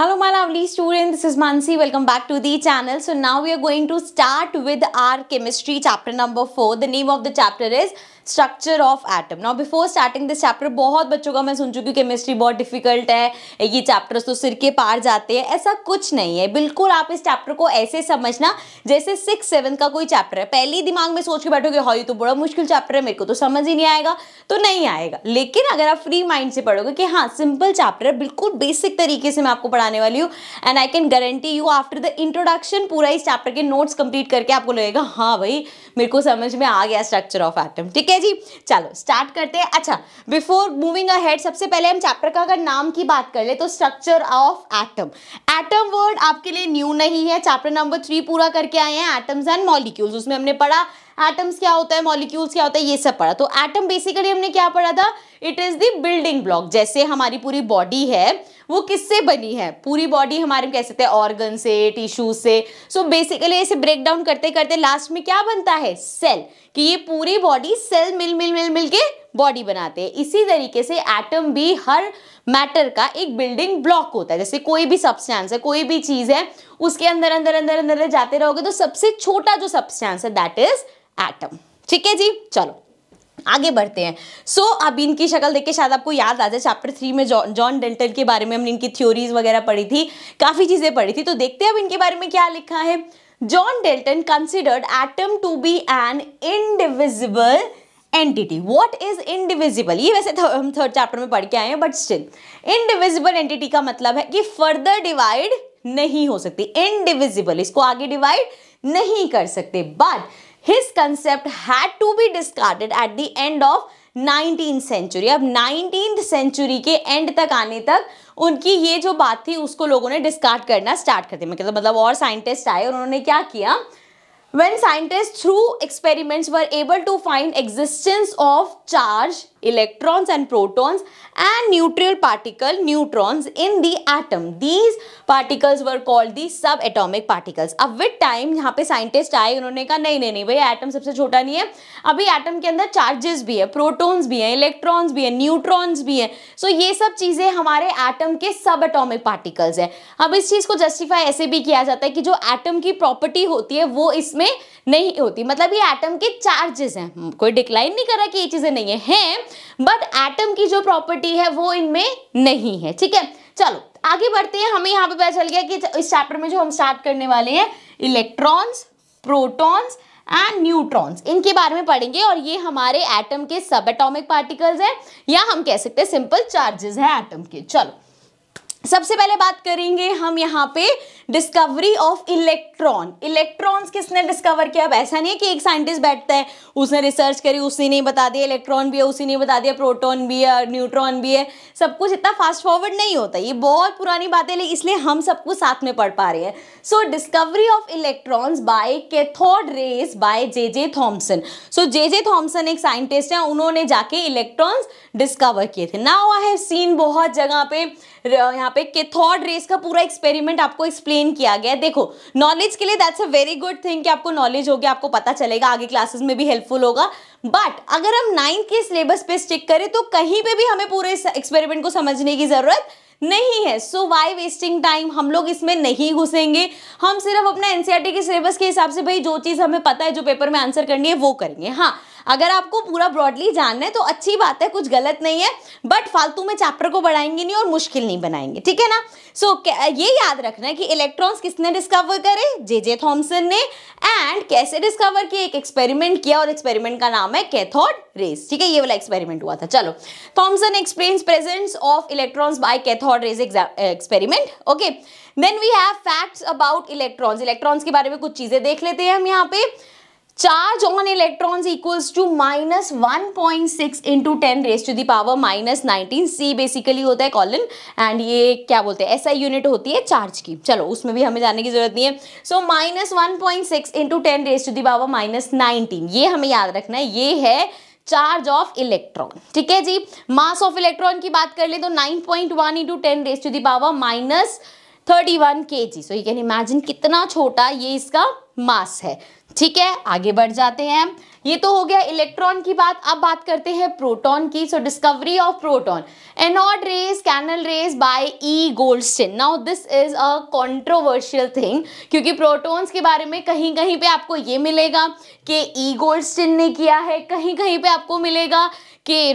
Hello my lovely students, this is Mansi. Welcome back to the channel. So now we are going to start with our chemistry chapter number 4. The name of the chapter is structure of atom now before starting this chapter बहुत बच्चों का मैं सुन चुकी हूँ chemistry बहुत difficult है ये chapters तो सिर के पार जाते हैं ऐसा कुछ नहीं है बिल्कुल आप इस चैप्टर को ऐसे समझना जैसे सिक्स सेवन्थ का कोई चैप्टर है पहले ही दिमाग में सोच के बैठोगे हाँ तो बड़ा मुश्किल चैप्टर है मेरे को तो समझ ही नहीं आएगा तो नहीं आएगा लेकिन अगर आप फ्री माइंड से पढ़ोगे कि हाँ सिंपल चैप्टर है बिल्कुल बेसिक तरीके से मैं आपको पढ़ाने वाली हूँ and I can guarantee you after the introduction पूरा इस चैप्टर के नोट्स कंप्लीट करके आपको लगेगा हाँ भाई मेरे को समझ में आ गया स्ट्रक्चर ऑफ एटम ठीक है जी चलो स्टार्ट करते हैं अच्छा बिफोर मूविंग अहेड सबसे पहले हम चैप्टर का अगर नाम की बात कर ले तो structure of atom atom word आपके लिए न्यू नहीं है चैप्टर नंबर थ्री पूरा करके आए हैं एटम्स एंड मॉलिक्यूल्स उसमें हमने पढ़ा एटम्स क्या होता है मॉलिक्यूल्स क्या होता है ये सब पढ़ा तो एटम बेसिकली हमने क्या पढ़ा था it is the building block जैसे हमारी पूरी बॉडी है वो किससे बनी है पूरी बॉडी हमारे कह सकते हैं ऑर्गन से टिश्यू से सो बेसिकली इसे ब्रेक डाउन करते करते लास्ट में क्या बनता है सेल कि ये पूरी बॉडी सेल मिल मिल मिल मिल के बॉडी बनाते हैं इसी तरीके से एटम भी हर मैटर का एक बिल्डिंग ब्लॉक होता है जैसे कोई भी सब्सटेंस है कोई भी चीज़ है उसके अंदर अंदर अंदर अंदर जाते रहोगे तो सबसे छोटा जो सब्सटेंस है दैट इज एटम ठीक है जी चलो आगे बढ़ते हैं सो so, अब इनकी शक्ल देख के शायद आपको याद आ जाए चैप्टर थ्री में जॉन डेंटल के बारे में हमने इनकी थ्योरीज वगैरह पढ़ी थी काफ़ी चीज़ें पढ़ी थी तो देखते हैं अब इनके बारे में क्या लिखा है John Dalton considered atom to be an indivisible entity what is indivisible ये वैसे हम थर्ड चैप्टर में पढ़ के आए हैं बट स्टिल इनडिविजिबल एंटिटी का मतलब है कि फर्दर डिवाइड नहीं हो सकती इनडिविजिबल इसको आगे डिवाइड नहीं कर सकते but his concept had to be discarded at the end of 19th century अब 19th सेंचुरी के एंड तक आने तक उनकी ये जो बात थी उसको लोगों ने डिस्कार्ड करना स्टार्ट कर दिया मतलब मतलब और साइंटिस्ट आए और उन्होंने क्या किया when scientists through experiments were able to find existence of charge electrons and protons and neutral particle neutrons in the atom these particles were called the subatomic particles अब with time यहाँ पे scientist आए उन्होंने कहा नहीं नहीं नहीं भाई atom सबसे छोटा नहीं है अभी atom के अंदर charges भी है protons भी हैं electrons भी हैं neutrons भी हैं so, ये सब चीज़ें हमारे atom के subatomic particles पार्टिकल्स है अब इस चीज़ को जस्टिफाई ऐसे भी किया जाता है कि जो एटम की प्रॉपर्टी होती है वो इस इसमें नहीं होती मतलब ये एटम के चार्जेस हैं हम्म, कोई डिक्लाइन नहीं कर रहा कि ये चीज़ें नहीं है है बट एटम की जो प्रॉपर्टी है वो इनमें नहीं है ठीक है चलो आगे बढ़ते हैं हमें यहाँ पे पता चल गया कि इस चैप्टर में जो हम स्टार्ट करने वाले हैं इलेक्ट्रॉन्स प्रोटॉन्स एंड न्यूट्रॉन्स इनके बारे में पढ़ेंगे और ये हमारे एटम के सब एटॉमिक पार्टिकल्स हैं या हम कह सकते हैं सिंपल चार्जेस हैं एटम के चलो सबसे पहले बात करेंगे हम यहाँ पे डिस्कवरी ऑफ इलेक्ट्रॉन इलेक्ट्रॉन्स किसने डिस्कवर किया अब ऐसा नहीं है कि एक साइंटिस्ट बैठता है उसने रिसर्च करी उसी ने बता दिया इलेक्ट्रॉन भी है उसी ने बता दिया प्रोटॉन भी है न्यूट्रॉन भी है सब कुछ इतना फास्ट फॉरवर्ड नहीं होता ये बहुत पुरानी बात है लेकिन इसलिए हम सबको साथ में पढ़ पा रहे हैं so discovery of electrons by cathode rays by J J Thomson so J J Thomson एक साइंटिस्ट है उन्होंने जाके इलेक्ट्रॉन्स डिस्कवर किए थे नाउ आई हैव सीन बहुत जगह पे यहाँ पे कैथोड रेस का पूरा एक्सपेरिमेंट आपको एक्सप्लेन किया गया है देखो नॉलेज के लिए that's a very good thing कि आपको नॉलेज हो गया आपको पता चलेगा आगे क्लासेस में भी हेल्पफुल होगा बट अगर हम नाइन्थ के सिलेबस पे स्टिक करें तो कहीं पे भी हमें पूरे इस एक्सपेरिमेंट को समझने की ज़रूरत नहीं है सो वाई वेस्टिंग टाइम हम लोग इसमें नहीं घुसेंगे हम सिर्फ अपना एनसीआरटी e के सिलेबस के हिसाब से भाई जो चीज़ हमें पता है जो पेपर में आंसर करनी है वो करेंगे हाँ अगर आपको पूरा ब्रॉडली जानना है तो अच्छी बात है कुछ गलत नहीं है बट फालतू में चैप्टर को बढ़ाएंगे नहीं और मुश्किल नहीं बनाएंगे ठीक है ना सो so, ये याद रखना है कि इलेक्ट्रॉन्स किसने डिस्कवर करे जे जे थॉम्सन ने एंड कैसे डिस्कवर किए एक एक्सपेरिमेंट किया और एक्सपेरिमेंट का नाम है कैथोड रेस ठीक है ये वाला एक्सपेरिमेंट हुआ था चलो Thomson explains presence of electrons by cathode rays experiment okay then we have facts about electrons electrons के बारे में कुछ चीजें देख लेते हैं हम यहाँ पे charge on electrons equals to minus one point six into ten raise to the power minus nineteen C basically होता है कॉलन एंड ये क्या बोलते हैं ऐसा यूनिट होती है चार्ज की चलो उसमें भी हमें जाने की जरूरत नहीं है so minus one point six into ten raise to the power minus nineteen ये हमें याद रखना है ये है चार्ज ऑफ इलेक्ट्रॉन ठीक है जी मास ऑफ इलेक्ट्रॉन की बात कर ले तो nine point one into ten raise to the power minus thirty one K G so you can imagine कितना छोटा ये इसका मास है ठीक है आगे बढ़ जाते हैं ये तो हो गया इलेक्ट्रॉन की बात अब बात करते हैं प्रोटॉन की so discovery of proton anode rays canal rays by E Goldstein now this is a controversial thing क्योंकि प्रोटॉन्स के बारे में कहीं कहीं पे आपको ये मिलेगा कि ई e. गोल्डस्टीन ने किया है कहीं कहीं पे आपको मिलेगा कि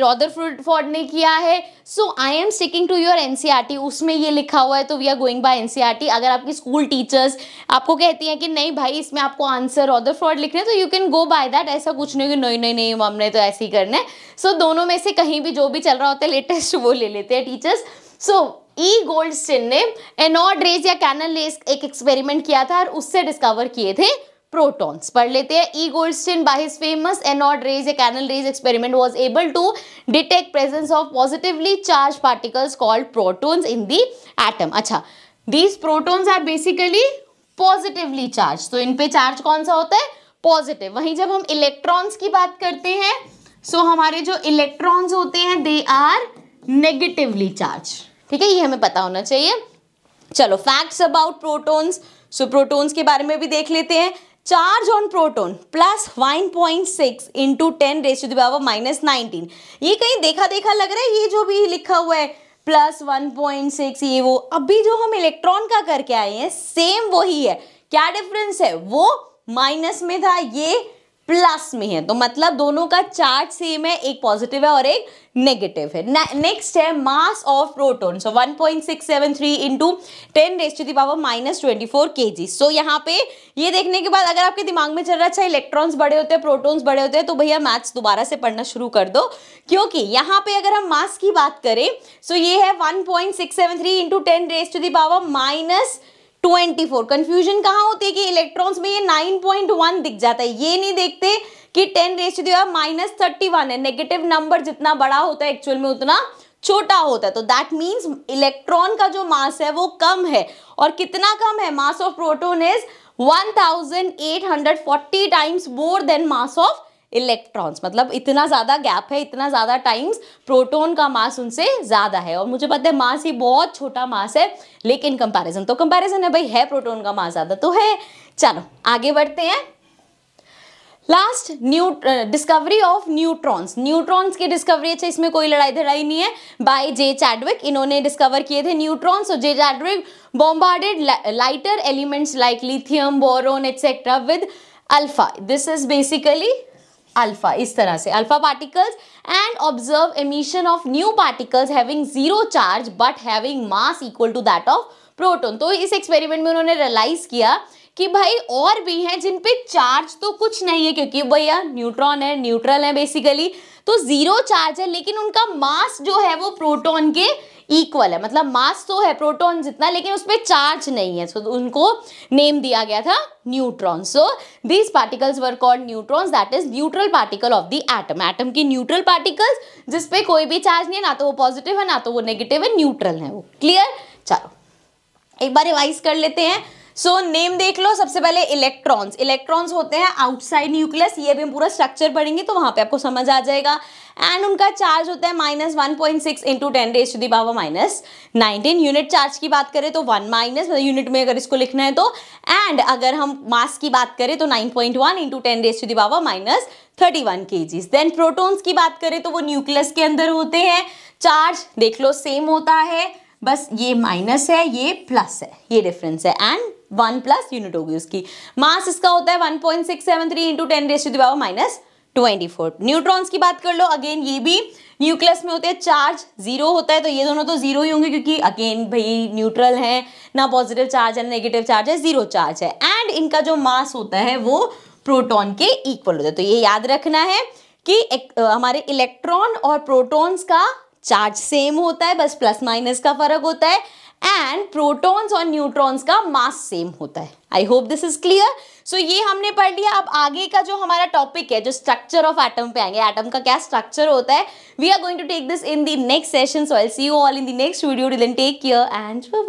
फोर्ड ने किया है so I am sticking to your N उसमें ये लिखा हुआ है तो we are going by N अगर आपकी स्कूल टीचर्स आपको कहती हैं कि नहीं भाई इस इसमें आपको आंसर और द फ्रॉड लिखना है तो you can go by that ऐसा कुछ नहीं कि नहीं नहीं नहीं हमने तो ऐसे ही करना है सो so, दोनों में से कहीं भी जो भी चल रहा होता है लेटेस्ट वो ले लेते हैं टीचर्स सो ई गोल्डस्टिन ने एनॉड रेज या कैनल रेज एक एक्सपेरिमेंट किया था और उससे डिस्कवर किए थे प्रोटॉन्स पढ़ लेते हैं E Goldstein by his famous anode rays या canal rays experiment was able to detect presence of positively charge particles called protons in the atom अच्छा these protons are basically positively charge तो इन पे charge कौन सा होता है positive वहीं जब हम इलेक्ट्रॉन्स की बात करते हैं सो so हमारे जो इलेक्ट्रॉन्स होते हैं दे आर नेगेटिवली चार्ज ठीक है ये हमें पता होना चाहिए चलो facts about protons so protons के बारे में भी देख लेते हैं charge on proton plus one point six into ten raise to minus nineteen ये कहीं देखा देखा लग रहा है ये जो भी लिखा हुआ है प्लस वन पॉइंट सिक्स ये वो अभी जो हम इलेक्ट्रॉन का करके आए हैं सेम वही है क्या डिफरेंस है वो माइनस में था ये प्लस में है तो मतलब दोनों का चार्ज सेम है एक पॉजिटिव है और एक नेगेटिव है नेक्स्ट है mass of proton so 1.673 point six seven three into ten raise to the power minus twenty four K G सो यहाँ पे ये देखने के बाद अगर आपके दिमाग में चल रहा अच्छा इलेक्ट्रॉन्स बड़े होते हैं प्रोटोन्स बड़े होते हैं तो भैया मैथ्स दोबारा से पढ़ना शुरू कर दो क्योंकि यहाँ पे अगर हम मास की बात करें सो so ये है one point six seven three into ten raise to the power minus twenty four confusion कहाँ होती है कि इलेक्ट्रॉन्स में ये नाइन पॉइंट वन दिख जाता है ये नहीं देखते कि टेन रेस जो है माइनस थर्टी वन है नेगेटिव नंबर जितना बड़ा होता है एक्चुअल में उतना छोटा होता है तो दैट मीन्स इलेक्ट्रॉन का जो मास है वो कम है और कितना कम है mass of proton is one thousand eight hundred forty times more than mass of electrons मतलब इतना ज़्यादा गैप है इतना ज़्यादा टाइम्स प्रोटोन का मास उनसे ज़्यादा है और मुझे पता है मास ही बहुत छोटा मास है लेकिन कंपैरिजन तो कंपैरिजन है भाई है प्रोटोन का मास ज़्यादा तो है चलो आगे बढ़ते हैं last new discovery of neutrons neutrons की डिस्कवरी अच्छा इसमें कोई लड़ाई धड़ाई नहीं है बाय जे चैडविक इन्होंने डिस्कवर किए थे न्यूट्रॉन्स और J Chadwick bombarded lighter elements like lithium boron etcetera with alpha this is basically alpha इस तरह से alpha particles and observe emission of new particles having zero charge but having mass equal to that of proton तो इस experiment में उन्होंने realise किया कि भाई और भी हैं जिन पे चार्ज तो कुछ नहीं है क्योंकि भैया न्यूट्रॉन है न्यूट्रल है बेसिकली तो जीरो चार्ज है लेकिन उनका मास जो है वो प्रोटॉन के इक्वल है मतलब मास तो है प्रोटॉन जितना लेकिन उस चार्ज नहीं है सो so, उनको नेम दिया गया था neutron so these particles were called neutrons that is neutral particle of the atom atom की न्यूट्रल पार्टिकल्स जिसपे कोई भी चार्ज नहीं है ना तो वो पॉजिटिव है ना तो वो नेगेटिव है न्यूट्रल है वो क्लियर चलो एक बार रिवाइज कर लेते हैं सो नेम देख लो सबसे पहले इलेक्ट्रॉन्स इलेक्ट्रॉन्स होते हैं आउटसाइड न्यूक्लियस ये भी हम पूरा स्ट्रक्चर पढ़ेंगे तो वहाँ पे आपको समझ आ जाएगा एंड उनका चार्ज होता है minus one point six into ten raise to the power minus nineteen unit charge की बात करें तो वन माइनस यूनिट में अगर इसको लिखना है तो एंड अगर हम मास की बात करें तो nine point one into ten raise to the power minus thirty one K Gs then protons की बात करें तो वो न्यूक्लियस के अंदर होते हैं चार्ज देख लो सेम होता है बस ये माइनस है ये प्लस है ये डिफरेंस है एंड वन प्लस यूनिट होगी उसकी मास इसका होता है one point six seven three into ten raise to the power minus twenty four neutrons की बात कर लो अगेन ये भी न्यूक्लियस में होते हैं चार्ज जीरो होता है तो ये दोनों तो जीरो ही होंगे क्योंकि अगेन भाई न्यूट्रल है ना पॉजिटिव चार्ज है ना नेगेटिव चार्ज है जीरो चार्ज है एंड इनका जो मास होता है वो प्रोटोन के इक्वल होता है तो ये याद रखना है कि एक, आ, हमारे इलेक्ट्रॉन और प्रोटॉन्स का चार्ज सेम होता है बस प्लस माइनस का फर्क होता है एंड प्रोटॉन्स और न्यूट्रॉन्स का मास सेम होता है I hope this is clear so ये हमने पढ़ लिया अब आगे का जो हमारा टॉपिक है जो स्ट्रक्चर ऑफ एटम पे आएंगे एटम का क्या स्ट्रक्चर होता है we are going to take this in the next session so I see you all in the next video take care and